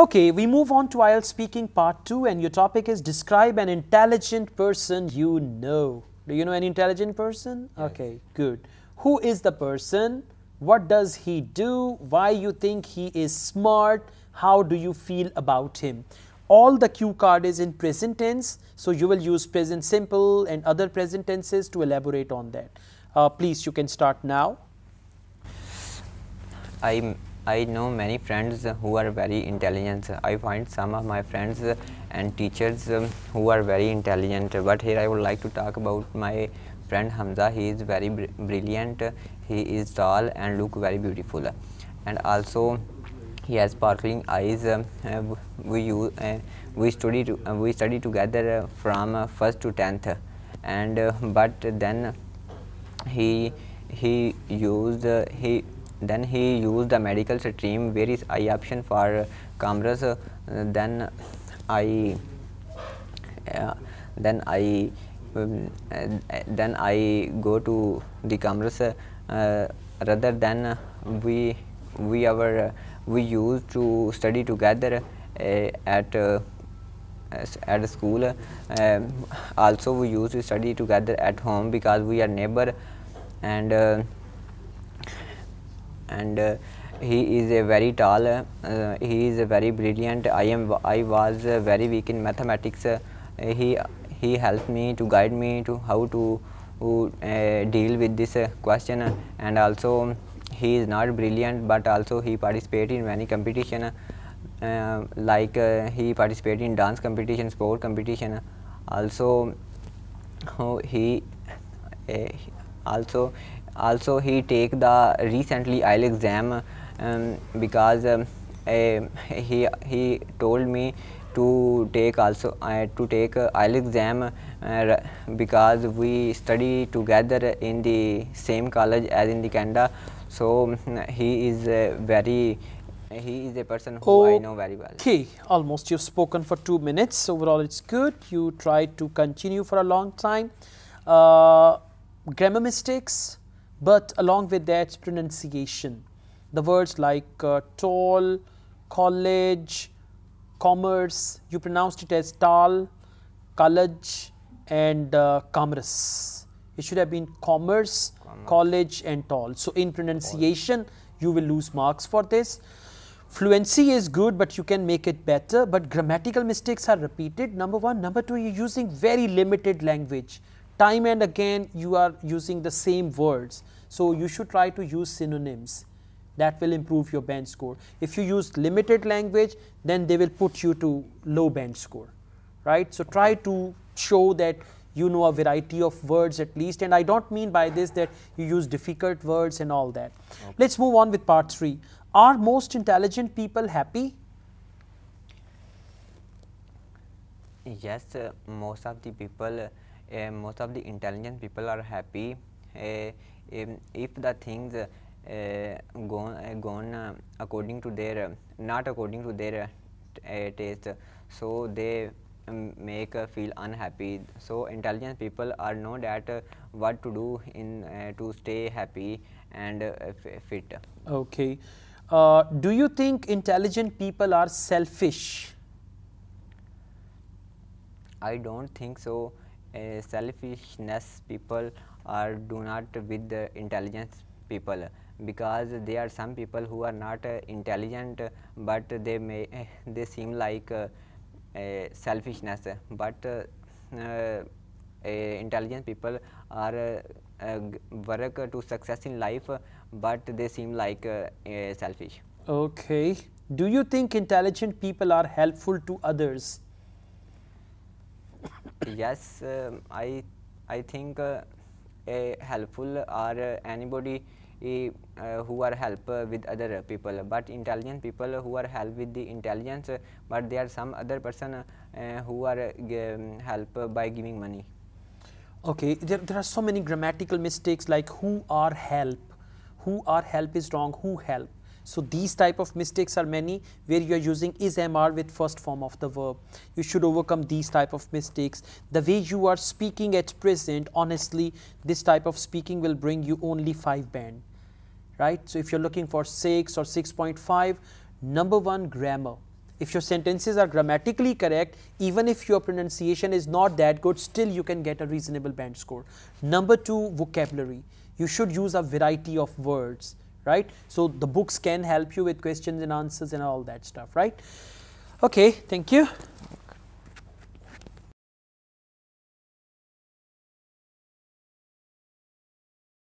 Okay, we move on to IELTS speaking part 2 and your topic is describe an intelligent person you know. Do you know an intelligent person? Yes. Okay, good. Who is the person? What does he do? Why you think he is smart? How do you feel about him? All the cue card is in present tense, so you will use present simple and other present tenses to elaborate on that. Uh, please, you can start now. I I know many friends who are very intelligent. I find some of my friends and teachers um, who are very intelligent. But here I would like to talk about my friend Hamza. He is very br brilliant. He is tall and look very beautiful. And also he has sparkling eyes. Um, we use, uh, we study to, uh, we study together uh, from first to tenth. And but then he he used he then he used the medical stream where is I option for uh, cameras. Uh, then I uh, then I um, then I go to the cameras rather than we we our we used to study together at at school uh, also we used to study together at home because we are neighbor and uh, and uh, he is a very tall uh, he is a very brilliant i am i was uh, very weak in mathematics uh, he he helped me to guide me to how to deal with this question and also he is not brilliant but also he participated in many competition like he participated in dance competition sport competition also he uh, also also he take the recently IELTS exam um, because um, he he told me to take also uh, to take IELTS exam uh, because we study together in the same college as in the Canada. So he is very he is a person who okay. I know very well. Okay, almost you've spoken for two minutes. Overall, it's good. You tried to continue for a long time. Uh, grammar mistakes but along with that, pronunciation. The words like uh, college, commerce, you pronounced it as tall, college, and uh, commerce. It should have been commerce, commerce. college, and tall. So, in pronunciation, college. you will lose marks for this. Fluency is good, but you can make it better. But grammatical mistakes are repeated. Number one. Number two, you're using very limited language time and again you are using the same words. So you should try to use synonyms that will improve your band score. If you use limited language, then they will put you to low band score, right? So try to show that you know a variety of words at least, and I don't mean by this that you use difficult words and all that. Okay. Let's move on with part three. Are most intelligent people happy? Yes, uh, most of the people uh, Eh, most of the intelligent people are happy eh, if the things eh, gone gone according to their not according to their taste so they mm, make uh, feel unhappy. So intelligent people are know that uh, what to do in uh, to stay happy and fit. Okay. Uh, do you think intelligent people are selfish? I don't think so selfishness people are do not with the intelligence people because there are some people who are not uh, intelligent but they may eh, they seem like uh, selfishness but uh, uh, intelligent people are uh, work to success in life but they seem like selfish okay do you think intelligent people are helpful to others yes, um, I I think uh, a helpful or uh, anybody eh, uh, who are help uh, with other people but intelligent people who are help with the intelligence uh, but there are some other person uh, uh, who are um, help by giving money okay there, there are so many grammatical mistakes like who are help who are help is wrong who help so these type of mistakes are many where you are using is MR with first form of the verb. You should overcome these type of mistakes. The way you are speaking at present, honestly, this type of speaking will bring you only 5 band, right? So if you're looking for 6 or 6.5, number one grammar. If your sentences are grammatically correct, even if your pronunciation is not that good, still you can get a reasonable band score. Number two, vocabulary. You should use a variety of words right? So the books can help you with questions and answers and all that stuff, right? Okay, thank you.